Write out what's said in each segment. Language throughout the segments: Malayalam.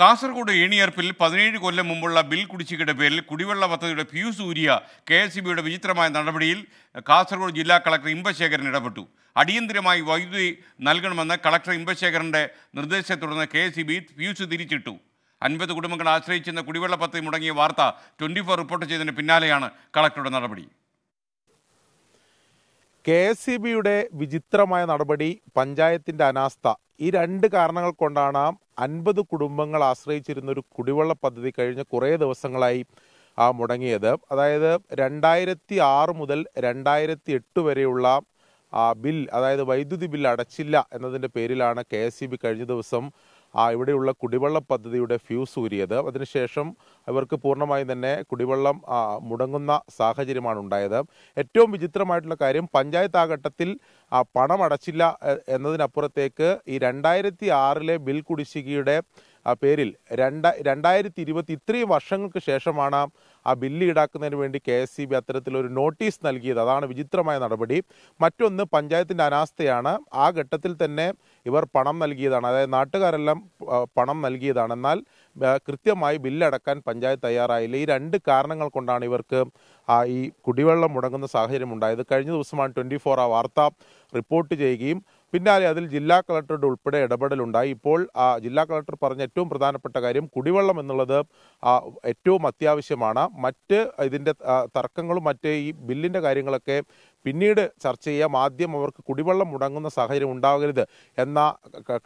കാസർഗോഡ് ഏണിയർപ്പിൽ പതിനേഴ് കൊല്ലം മുമ്പുള്ള ബിൽ കുടിശ്ശികയുടെ പേരിൽ കുടിവെള്ള പദ്ധതിയുടെ പിയൂസ് ഊരിയ കെ എസ് ബിയുടെ വിചിത്രമായ നടപടിയിൽ കാസർഗോഡ് ജില്ലാ കളക്ടർ ഇമ്പശേഖരൻ ഇടപെട്ടു അടിയന്തിരമായി വൈദ്യുതി നൽകണമെന്ന് കളക്ടർ ഇമ്പശേഖരൻ്റെ നിർദ്ദേശത്തെ തുടർന്ന് കെ എസ് ബി പിയൂസ് തിരിച്ചിട്ടു അൻപത് കുടുംബങ്ങൾ ആശ്രയിച്ചിരുന്ന കുടിവെള്ള പദ്ധതി മുടങ്ങിയ വാർത്ത ട്വൻറ്റി ഫോർ റിപ്പോർട്ട് ചെയ്തതിന് പിന്നാലെയാണ് കളക്ടറുടെ നടപടി കെ എസ് സി ബിയുടെ വിചിത്രമായ നടപടി പഞ്ചായത്തിൻ്റെ അനാസ്ഥ ഈ രണ്ട് കാരണങ്ങൾ കൊണ്ടാണ് അൻപത് കുടുംബങ്ങൾ ആശ്രയിച്ചിരുന്ന ഒരു കുടിവെള്ള പദ്ധതി കഴിഞ്ഞ കുറേ ദിവസങ്ങളായി ആ മുടങ്ങിയത് അതായത് രണ്ടായിരത്തി ആറ് മുതൽ രണ്ടായിരത്തി എട്ട് വരെയുള്ള ബിൽ അതായത് വൈദ്യുതി ബിൽ അടച്ചില്ല എന്നതിൻ്റെ പേരിലാണ് കെ എസ് ബി കഴിഞ്ഞ ദിവസം ആ ഇവിടെയുള്ള കുടിവെള്ള പദ്ധതിയുടെ ഫ്യൂസ് ഊരിയത് അതിനുശേഷം ഇവർക്ക് പൂർണ്ണമായും തന്നെ കുടിവെള്ളം മുടങ്ങുന്ന സാഹചര്യമാണ് ഉണ്ടായത് ഏറ്റവും വിചിത്രമായിട്ടുള്ള കാര്യം പഞ്ചായത്ത് ആ ഘട്ടത്തിൽ പണം അടച്ചില്ല എന്നതിനപ്പുറത്തേക്ക് ഈ രണ്ടായിരത്തി ആറിലെ ബിൽ കുടിശ്ശികയുടെ ആ പേരിൽ രണ്ട രണ്ടായിരത്തി ഇരുപത്തി ഇത്രയും വർഷങ്ങൾക്ക് ശേഷമാണ് ആ ബില്ല് ഈടാക്കുന്നതിന് വേണ്ടി കെ എസ് സി ബി അത്തരത്തിലൊരു നോട്ടീസ് നൽകിയത് അതാണ് വിചിത്രമായ നടപടി മറ്റൊന്ന് പഞ്ചായത്തിൻ്റെ അനാസ്ഥയാണ് ആ ഘട്ടത്തിൽ തന്നെ ഇവർ പണം നൽകിയതാണ് അതായത് നാട്ടുകാരെല്ലാം പണം നൽകിയതാണ് എന്നാൽ കൃത്യമായി ബില്ലടക്കാൻ പഞ്ചായത്ത് തയ്യാറായില്ല ഈ രണ്ട് കാരണങ്ങൾ കൊണ്ടാണ് ഇവർക്ക് ഈ കുടിവെള്ളം മുടങ്ങുന്ന സാഹചര്യം ഉണ്ടായത് കഴിഞ്ഞ ദിവസമാണ് ട്വൻറ്റി ഫോർ ആ വാർത്ത റിപ്പോർട്ട് ചെയ്യുകയും പിന്നാലെ അതിൽ ജില്ലാ കളക്ടറുടെ ഉൾപ്പെടെ ഇടപെടലുണ്ടായി ഇപ്പോൾ ജില്ലാ കളക്ടർ പറഞ്ഞ ഏറ്റവും പ്രധാനപ്പെട്ട കാര്യം കുടിവെള്ളം എന്നുള്ളത് ഏറ്റവും അത്യാവശ്യമാണ് മറ്റ് ഇതിൻ്റെ തർക്കങ്ങളും മറ്റ് ഈ ബില്ലിൻ്റെ കാര്യങ്ങളൊക്കെ പിന്നീട് ചർച്ച ചെയ്യാം ആദ്യം അവർക്ക് കുടിവെള്ളം മുടങ്ങുന്ന സാഹചര്യം ഉണ്ടാകരുത് എന്ന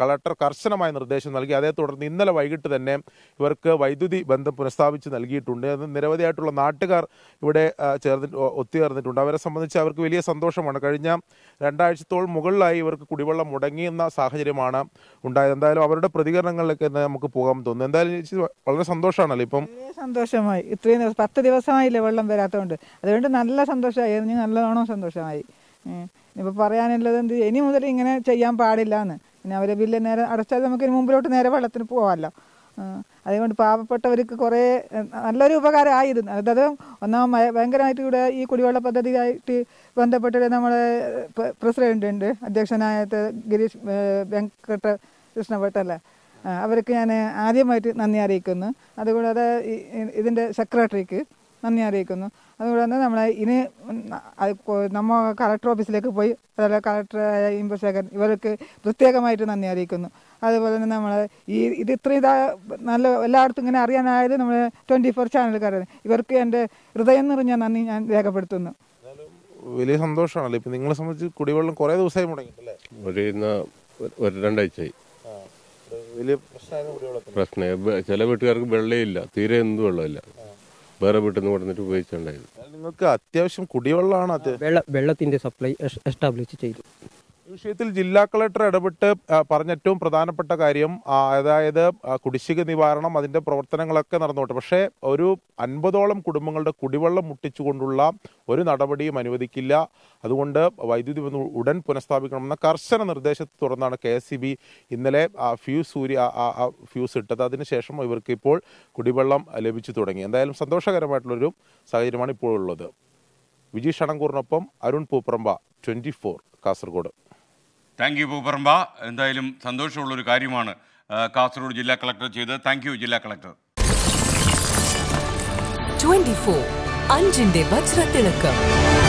കളക്ടർ കർശനമായ നിർദ്ദേശം നൽകി അതേ തുടർന്ന് ഇന്നലെ വൈകിട്ട് തന്നെ ഇവർക്ക് വൈദ്യുതി ബന്ധം പുനഃസ്ഥാപിച്ച് നൽകിയിട്ടുണ്ട് നിരവധിയായിട്ടുള്ള നാട്ടുകാർ ഇവിടെ ചേർന്നിട്ട് ഒത്തുചേർന്നിട്ടുണ്ട് അവരെ സംബന്ധിച്ച് അവർക്ക് വലിയ സന്തോഷമാണ് കഴിഞ്ഞ രണ്ടാഴ്ചത്തോളം മുകളിലായി ഇവർക്ക് കുടിവെള്ളം മുടങ്ങിയെന്ന സാഹചര്യമാണ് ഉണ്ടായത് എന്തായാലും അവരുടെ പ്രതികരണങ്ങളിലൊക്കെ നമുക്ക് പോകാൻ തോന്നുന്നു എന്തായാലും വളരെ സന്തോഷമാണല്ലോ ഇപ്പം സന്തോഷമായി ഇത്രയും ദിവസം പത്ത് ദിവസമായില്ലേ വെള്ളം വരാത്തതുകൊണ്ട് അതുകൊണ്ട് നല്ല സന്തോഷമായി നല്ലതാണോ സന്തോഷം സന്തോഷമായി ഇപ്പോൾ പറയാനുള്ളത് എന്ത് ഇനി മുതൽ ഇങ്ങനെ ചെയ്യാൻ പാടില്ല എന്ന് പിന്നെ അവരെ ബില്ല് നേരെ അടച്ചാൽ നമുക്ക് ഇനി മുമ്പിലോട്ട് നേരെ വെള്ളത്തിന് പോകാമല്ലോ അതുകൊണ്ട് പാവപ്പെട്ടവർക്ക് കുറേ നല്ലൊരു ഉപകാരമായിരുന്നു അതായത് ഒന്നാമ ഭയങ്കരമായിട്ട് ഇവിടെ ഈ കുടിവെള്ള പദ്ധതിയായിട്ട് ബന്ധപ്പെട്ട് നമ്മുടെ പ്രസിഡന്റ് ഉണ്ട് അധ്യക്ഷനായ ഗിരീഷ് വെങ്കട്ട കൃഷ്ണഭട്ടല്ലേ അവർക്ക് ഞാൻ ആദ്യമായിട്ട് നന്ദി അറിയിക്കുന്നു അതുകൂടാതെ ഇതിൻ്റെ സെക്രട്ടറിക്ക് നന്ദി അറിയിക്കുന്നു അതുകൊണ്ട് തന്നെ നമ്മളെ ഇനി നമ്മ കളക്ടർ ഓഫീസിലേക്ക് പോയി അതുപോലെ കളക്ടർ ഇമ്പശേഖരൻ ഇവർക്ക് പ്രത്യേകമായിട്ട് നന്ദി അറിയിക്കുന്നു അതുപോലെ തന്നെ നമ്മൾ ഈ ഇത് ഇത്രയും ഇതാ നല്ല എല്ലായിടത്തും ഇങ്ങനെ അറിയാനായത് നമ്മൾ ട്വൻറ്റി ഫോർ ചാനലുകാരാണ് ഇവർക്ക് എൻ്റെ ഹൃദയം നിറഞ്ഞ നന്ദി ഞാൻ രേഖപ്പെടുത്തുന്നു വലിയ സന്തോഷമാണല്ലോ ഇപ്പം നിങ്ങളെ സംബന്ധിച്ച് കുടിവെള്ളം കുറേ ദിവസമായി മുടങ്ങിയിട്ടില്ലേ രണ്ടാഴ്ചയായി വലിയ പ്രശ്നമാണ് പ്രശ്നം ചില വീട്ടുകാർക്ക് വെള്ളമില്ല തീരെ എന്ത് വെള്ളമില്ല വേറെ വീട്ടിൽ നിന്ന് കൊടുത്തിട്ട് ഉപയോഗിച്ചുണ്ടായിരുന്നു നിങ്ങൾക്ക് അത്യാവശ്യം കുടിവെള്ളമാണ് വെള്ളത്തിന്റെ സപ്ലൈ എസ്റ്റാബ്ലിഷ് ചെയ്തു വിഷയത്തിൽ ജില്ലാ കളക്ടർ ഇടപെട്ട് പറഞ്ഞ ഏറ്റവും പ്രധാനപ്പെട്ട കാര്യം അതായത് കുടിശ്ശിക നിവാരണം അതിൻ്റെ പ്രവർത്തനങ്ങളൊക്കെ നടന്നോട്ടെ പക്ഷേ ഒരു അൻപതോളം കുടുംബങ്ങളുടെ കുടിവെള്ളം മുട്ടിച്ചുകൊണ്ടുള്ള ഒരു നടപടിയും അനുവദിക്കില്ല അതുകൊണ്ട് വൈദ്യുതി ഉടൻ പുനഃസ്ഥാപിക്കണമെന്ന കർശന നിർദ്ദേശത്തെ തുടർന്നാണ് കെ എസ് സി ബി ഇന്നലെ ഫ്യൂസ് സൂര്യ ഫ്യൂസ് ഇട്ടത് അതിനുശേഷം ഇവർക്ക് ഇപ്പോൾ കുടിവെള്ളം ലഭിച്ചു തുടങ്ങി എന്തായാലും സന്തോഷകരമായിട്ടുള്ളൊരു സാഹചര്യമാണ് ഇപ്പോൾ ഉള്ളത് വിജി ഷണങ്കൂറിനൊപ്പം Arun Poopparamba twenty four Kasargod thank you Poopparamba എന്തായാലും സന്തോഷമുള്ളൊരു കാര്യമാണ് കാസർഗോഡ് ജില്ലാ കളക്ടർ ചെയ്തത് താങ്ക് യു ജില്ലാ കളക്ടർ ട്വന്റി ഫോർ അഞ്ചിന്റെ വജ്രത്തിളക്കം